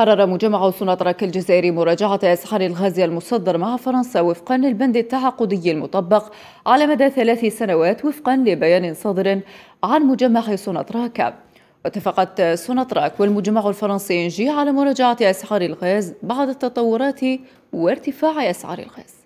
قرر مجمع سوناطراك الجزائري مراجعة أسعار الغاز المصدر مع فرنسا وفقا للبند التعاقدي المطبق على مدى ثلاث سنوات وفقا لبيان صادر عن مجمع سوناطراك واتفقت سوناطراك والمجمع الفرنسي انجي على مراجعة أسعار الغاز بعد التطورات وارتفاع أسعار الغاز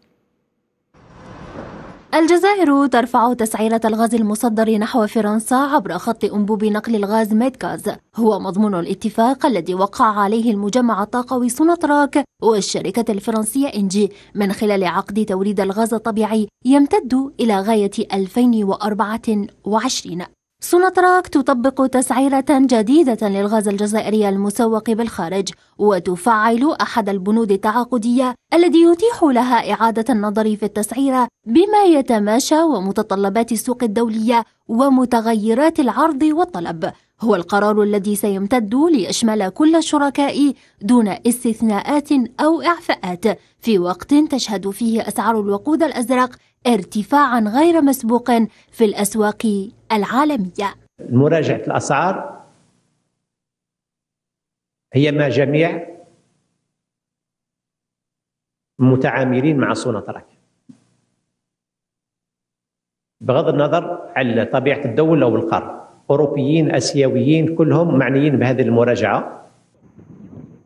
الجزائر ترفع تسعيرة الغاز المصدر نحو فرنسا عبر خط أنبوب نقل الغاز ميدكاز هو مضمون الاتفاق الذي وقع عليه المجمع الطاقوي سوناتراك والشركة الفرنسية إنجي من خلال عقد توريد الغاز الطبيعي يمتد إلى غاية 2024 سوناتراك تطبق تسعيرة جديدة للغاز الجزائري المسوق بالخارج وتفعل أحد البنود التعاقدية الذي يتيح لها إعادة النظر في التسعيرة بما يتماشى ومتطلبات السوق الدولية ومتغيرات العرض والطلب هو القرار الذي سيمتد ليشمل كل الشركاء دون استثناءات أو إعفاءات في وقت تشهد فيه أسعار الوقود الأزرق ارتفاعا غير مسبوق في الأسواق العالمية مراجعة الأسعار هي ما جميع متعاملين مع صونة راك بغض النظر على طبيعة الدولة أو القارة اوروبيين اسيويين كلهم معنيين بهذه المراجعه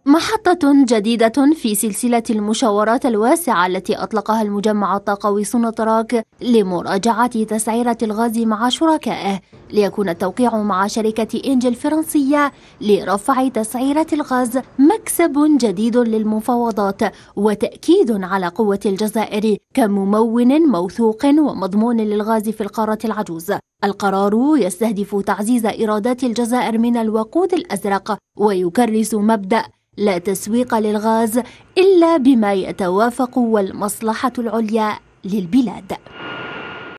محطة جديدة في سلسلة المشاورات الواسعة التي أطلقها المجمع الطاقوي سونتراك لمراجعة تسعيرة الغاز مع شركائه ليكون التوقيع مع شركة إنجل الفرنسية لرفع تسعيرة الغاز مكسب جديد للمفاوضات وتأكيد على قوة الجزائر كممون موثوق ومضمون للغاز في القارة العجوز القرار يستهدف تعزيز إيرادات الجزائر من الوقود الأزرق ويكرس مبدأ لا تسويق للغاز إلا بما يتوافق والمصلحة العليا للبلاد